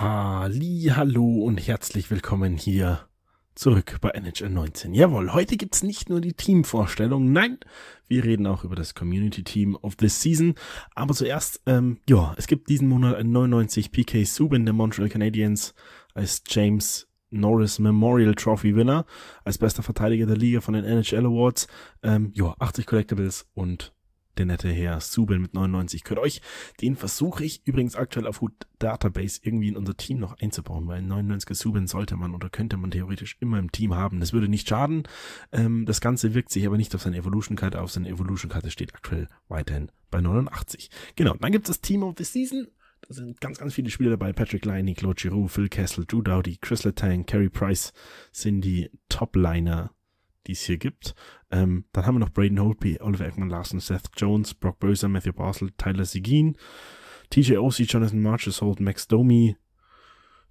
hallo und herzlich willkommen hier zurück bei NHL 19. Jawohl, heute gibt es nicht nur die Teamvorstellung, nein, wir reden auch über das Community Team of the Season. Aber zuerst, ähm, ja, es gibt diesen Monat ein 99 PK Subin der Montreal Canadiens als James Norris Memorial Trophy Winner, als bester Verteidiger der Liga von den NHL Awards, ähm, ja, 80 Collectibles und der nette Herr Subel mit 99 gehört euch. Den versuche ich übrigens aktuell auf Hut Database irgendwie in unser Team noch einzubauen, weil 99er Subel sollte man oder könnte man theoretisch immer im Team haben. Das würde nicht schaden. Ähm, das Ganze wirkt sich aber nicht auf seine Evolution-Karte auf. Seine Evolution-Karte steht aktuell weiterhin bei 89. Genau, dann gibt es das Team of the Season. Da sind ganz, ganz viele Spieler dabei. Patrick Liney, Claude Giroux, Phil Kessel, Drew Dowdy, Chris Letang, Carey Price sind die Topliner die es hier gibt. Ähm, dann haben wir noch Braden Holtby, Oliver Eckmann Larsen, Seth Jones, Brock Böser, Matthew Basel, Tyler Seguin, TJ Osi, Jonathan Marches Max Domi,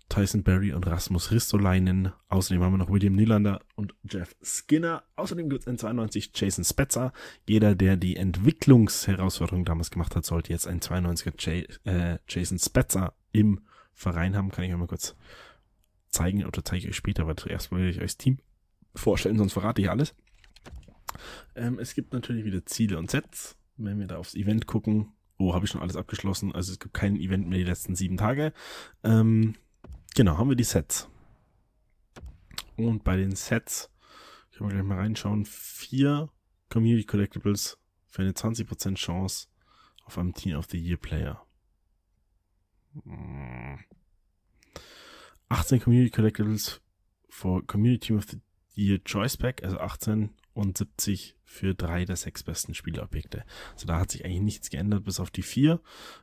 Tyson Berry und Rasmus Ristolainen. Außerdem haben wir noch William Nylander und Jeff Skinner. Außerdem gibt es in 92 Jason Spetzer. Jeder, der die Entwicklungsherausforderung damals gemacht hat, sollte jetzt ein 92er J äh, Jason Spetzer im Verein haben. Kann ich euch mal kurz zeigen oder zeige ich euch später, aber zuerst will ich euch das Team vorstellen, sonst verrate ich alles. Ähm, es gibt natürlich wieder Ziele und Sets. Wenn wir da aufs Event gucken, oh, habe ich schon alles abgeschlossen. Also es gibt kein Event mehr die letzten sieben Tage. Ähm, genau, haben wir die Sets. Und bei den Sets, ich kann mal gleich mal reinschauen, vier Community Collectibles für eine 20% Chance auf einem Team of the Year Player. 18 hm. Community Collectibles for Community of the ihr Choice Pack, also 18 und 70 für drei der sechs besten Spielobjekte. Also da hat sich eigentlich nichts geändert, bis auf die vier.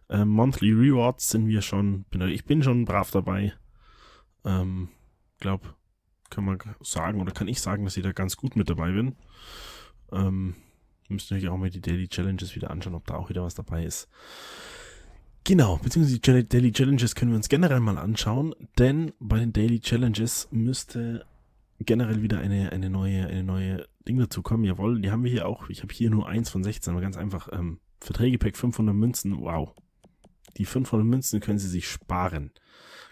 Äh, Monthly Rewards sind wir schon, bin, ich bin schon brav dabei. Ähm, glaub, kann man sagen oder kann ich sagen, dass ich da ganz gut mit dabei bin. Ähm, müsst natürlich auch mal die Daily Challenges wieder anschauen, ob da auch wieder was dabei ist. Genau, beziehungsweise die Daily Challenges können wir uns generell mal anschauen, denn bei den Daily Challenges müsste generell wieder eine, eine neue, eine neue Ding dazu kommen. Jawohl, die haben wir hier auch. Ich habe hier nur eins von 16, aber ganz einfach. Ähm, Verträgepack 500 Münzen, wow. Die 500 Münzen können sie sich sparen.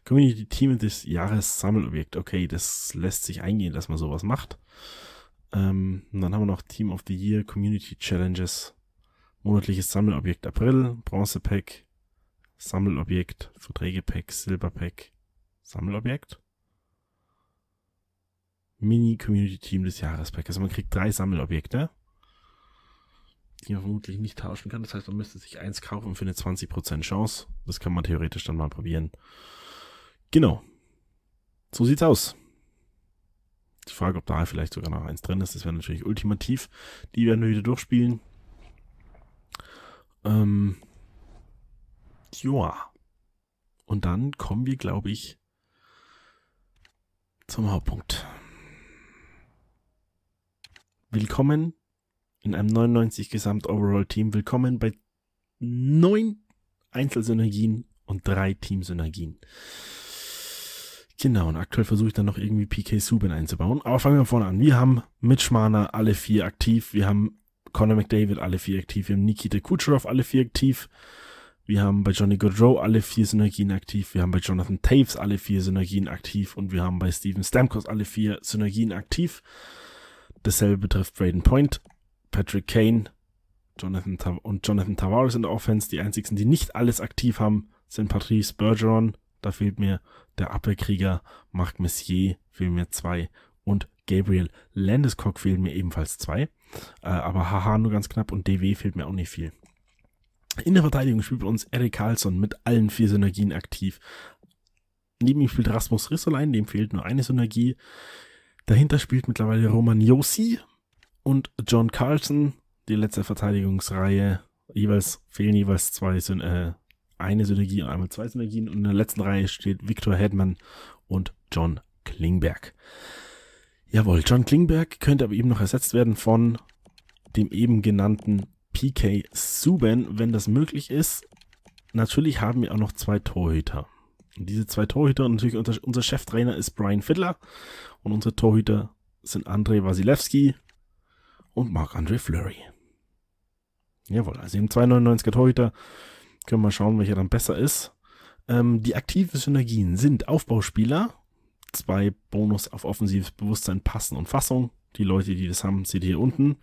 Community Team des Jahres Sammelobjekt. Okay, das lässt sich eingehen, dass man sowas macht. Ähm, und dann haben wir noch Team of the Year, Community Challenges, monatliches Sammelobjekt April, Bronze Pack, Sammelobjekt, Verträgepack. Silberpack. Sammelobjekt. Mini-Community-Team des Jahres Also man kriegt drei Sammelobjekte, die man vermutlich nicht tauschen kann. Das heißt, man müsste sich eins kaufen für eine 20% Chance. Das kann man theoretisch dann mal probieren. Genau. So sieht's aus. Die Frage, ob da vielleicht sogar noch eins drin ist, das wäre natürlich ultimativ. Die werden wir wieder durchspielen. Ähm, ja. Und dann kommen wir, glaube ich, zum Hauptpunkt. Willkommen in einem 99 Gesamt Overall Team. Willkommen bei neun Einzelsynergien und drei Teamsynergien. Genau, und aktuell versuche ich dann noch irgendwie PK Subin einzubauen. Aber fangen wir vorne an. Wir haben Mitch Marner alle vier aktiv. Wir haben Conor McDavid alle vier aktiv. Wir haben Nikita Kucherov alle vier aktiv. Wir haben bei Johnny Gaudreau alle vier Synergien aktiv. Wir haben bei Jonathan Taves alle vier Synergien aktiv. Und wir haben bei Steven Stamkos alle vier Synergien aktiv. Dasselbe betrifft Braden Point, Patrick Kane Jonathan und Jonathan Tavares in der Offense. Die einzigen, die nicht alles aktiv haben, sind Patrice Bergeron. Da fehlt mir der Appelkrieger, Marc Messier fehlen mir zwei und Gabriel Landeskog fehlen mir ebenfalls zwei. Äh, aber haha, nur ganz knapp und DW fehlt mir auch nicht viel. In der Verteidigung spielt bei uns Eric Carlson mit allen vier Synergien aktiv. Neben ihm spielt Rasmus Rissolein, dem fehlt nur eine Synergie. Dahinter spielt mittlerweile Roman Josi und John Carlson die letzte Verteidigungsreihe. Jeweils fehlen jeweils zwei Syn äh, eine Synergie und einmal zwei Synergien. Und in der letzten Reihe steht Victor Hedman und John Klingberg. Jawohl, John Klingberg könnte aber eben noch ersetzt werden von dem eben genannten PK Suben, wenn das möglich ist. Natürlich haben wir auch noch zwei Torhüter diese zwei Torhüter und natürlich unser, unser Cheftrainer ist Brian Fiddler und unsere Torhüter sind Andrei Wasilewski und Marc-André Fleury. Jawohl, also im 299er Torhüter können wir schauen, welcher dann besser ist. Ähm, die aktiven Synergien sind Aufbauspieler, zwei Bonus auf offensives Bewusstsein, Passen und Fassung. Die Leute, die das haben, seht ihr hier unten.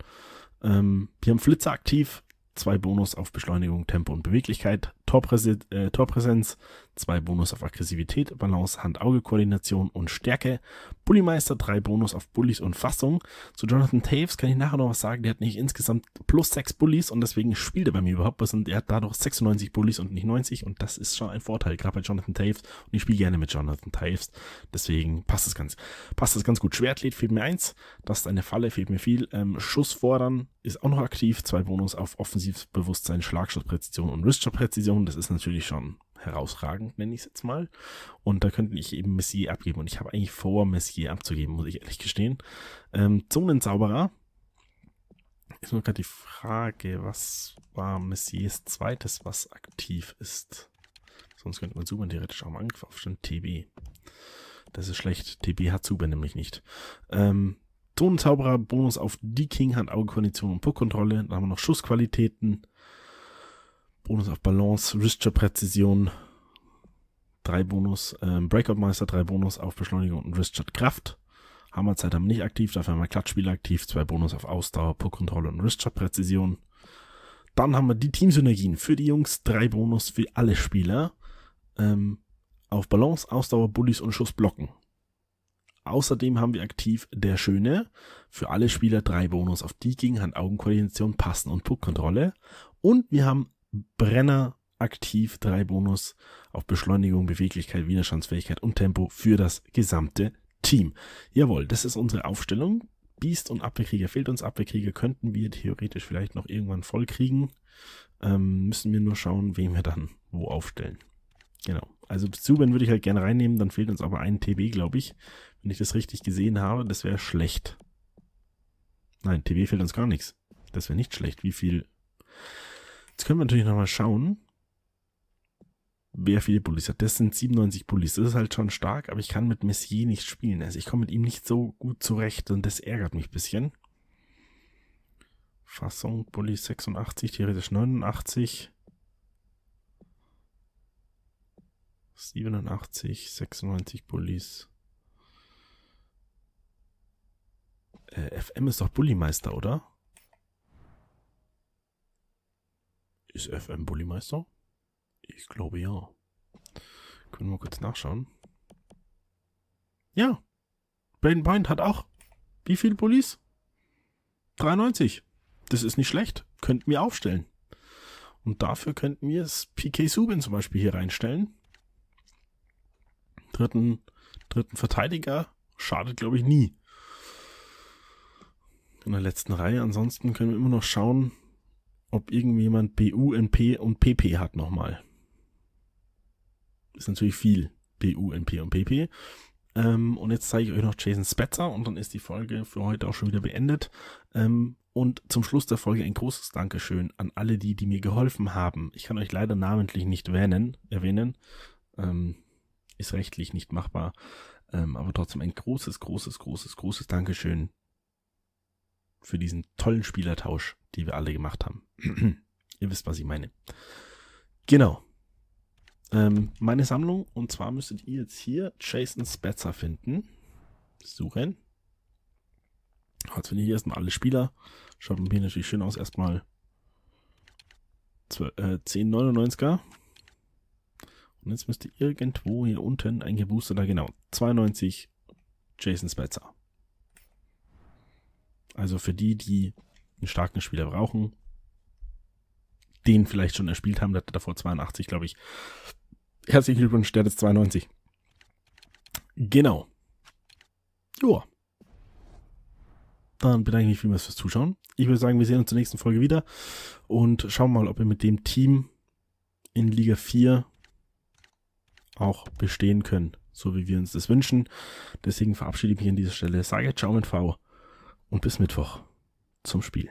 Ähm, wir haben Flitzer aktiv, zwei Bonus auf Beschleunigung, Tempo und Beweglichkeit, Torpräse äh, Torpräsenz, 2 Bonus auf Aggressivität, Balance, Hand-Auge-Koordination und Stärke. Bullymeister, 3 Bonus auf Bullies und Fassung. Zu Jonathan Taves kann ich nachher noch was sagen, der hat nicht insgesamt plus 6 Bullies und deswegen spielt er bei mir überhaupt was und er hat dadurch 96 Bullies und nicht 90 und das ist schon ein Vorteil, gerade bei Jonathan Taves und ich spiele gerne mit Jonathan Taves, deswegen passt das ganz, passt es ganz gut. Schwertlied fehlt mir 1. das ist eine Falle, fehlt mir viel. Ähm, Schuss fordern ist auch noch aktiv, 2 Bonus auf Offensivbewusstsein, Schlagschusspräzision und wristshot Person. Das ist natürlich schon herausragend, nenne ich es jetzt mal. Und da könnte ich eben Messier abgeben. Und ich habe eigentlich vor, Messier abzugeben, muss ich ehrlich gestehen. Ähm, Zonenzauberer. Ist nur gerade die Frage, was war Messiers zweites, was aktiv ist? Sonst könnte man Zuber theoretisch auch mal Angriff Aufstand TB. Das ist schlecht. TB hat Zuber nämlich nicht. Ähm, Zonenzauberer, Bonus auf D-King, Hand-Auge-Kondition und Puckkontrolle. Dann haben wir noch Schussqualitäten. Bonus auf Balance, Wristshot-Präzision, 3 Bonus, ähm, Breakout-Meister 3 Bonus auf Beschleunigung und Wristshot-Kraft. Hammerzeit haben wir nicht aktiv, dafür haben wir Klatschspieler aktiv, 2 Bonus auf Ausdauer, Puckkontrolle und Wristshot-Präzision. Dann haben wir die Teamsynergien für die Jungs, 3 Bonus für alle Spieler, ähm, auf Balance, Ausdauer, Bullies und Schussblocken. Außerdem haben wir aktiv der Schöne. Für alle Spieler drei Bonus auf die gegenhand augen koordination Passen und Puckkontrolle. Und wir haben Brenner aktiv drei Bonus auf Beschleunigung, Beweglichkeit, Widerstandsfähigkeit und Tempo für das gesamte Team. Jawohl, das ist unsere Aufstellung. Beast und Abwehrkrieger fehlt uns. Abwehrkrieger könnten wir theoretisch vielleicht noch irgendwann voll kriegen. Ähm, müssen wir nur schauen, wen wir dann wo aufstellen. Genau. Also Subban würde ich halt gerne reinnehmen, dann fehlt uns aber ein TB, glaube ich. Wenn ich das richtig gesehen habe, das wäre schlecht. Nein, TB fehlt uns gar nichts. Das wäre nicht schlecht. Wie viel? Jetzt können wir natürlich nochmal schauen, wer viele Bullies hat. Das sind 97 Bullies. Das ist halt schon stark, aber ich kann mit Messier nicht spielen. Also ich komme mit ihm nicht so gut zurecht und das ärgert mich ein bisschen. Fassung, Bullies 86, theoretisch 89. 87, 96 Bullies. Äh, FM ist doch Bullymeister, oder? Ist FM Bullymeister? Ich glaube ja. Können wir kurz nachschauen. Ja. Brain Bind hat auch. Wie viel Bullies? 93. Das ist nicht schlecht. Könnten wir aufstellen. Und dafür könnten wir es PK Subin zum Beispiel hier reinstellen. Dritten, dritten Verteidiger schadet, glaube ich, nie. In der letzten Reihe. Ansonsten können wir immer noch schauen, ob irgendjemand BU, NP und PP hat nochmal. Ist natürlich viel. BU, NP und PP. Ähm, und jetzt zeige ich euch noch Jason Spetzer und dann ist die Folge für heute auch schon wieder beendet. Ähm, und zum Schluss der Folge ein großes Dankeschön an alle die, die mir geholfen haben. Ich kann euch leider namentlich nicht erwähnen. erwähnen. Ähm, ist rechtlich nicht machbar. Ähm, aber trotzdem ein großes, großes, großes, großes Dankeschön für diesen tollen Spielertausch, die wir alle gemacht haben. Ihr wisst, was ich meine. Genau. Ähm, meine Sammlung, und zwar müsstet ihr jetzt hier Jason Spetzer finden. Suchen. Jetzt finde ich erstmal alle Spieler. Schaut mir hier natürlich schön aus. Erstmal äh, 10,99er. Und jetzt müsste irgendwo hier unten ein geboosterter, genau, 92 Jason Spetzer. Also für die, die einen starken Spieler brauchen, den vielleicht schon erspielt haben, der hatte davor 82, glaube ich. Herzlichen Glückwunsch, der hat jetzt 92. Genau. Joa. Dann bedanke ich mich vielmals fürs Zuschauen. Ich würde sagen, wir sehen uns zur nächsten Folge wieder und schauen mal, ob wir mit dem Team in Liga 4 auch bestehen können, so wie wir uns das wünschen. Deswegen verabschiede ich mich an dieser Stelle. Sage ciao mit V und bis Mittwoch zum Spiel.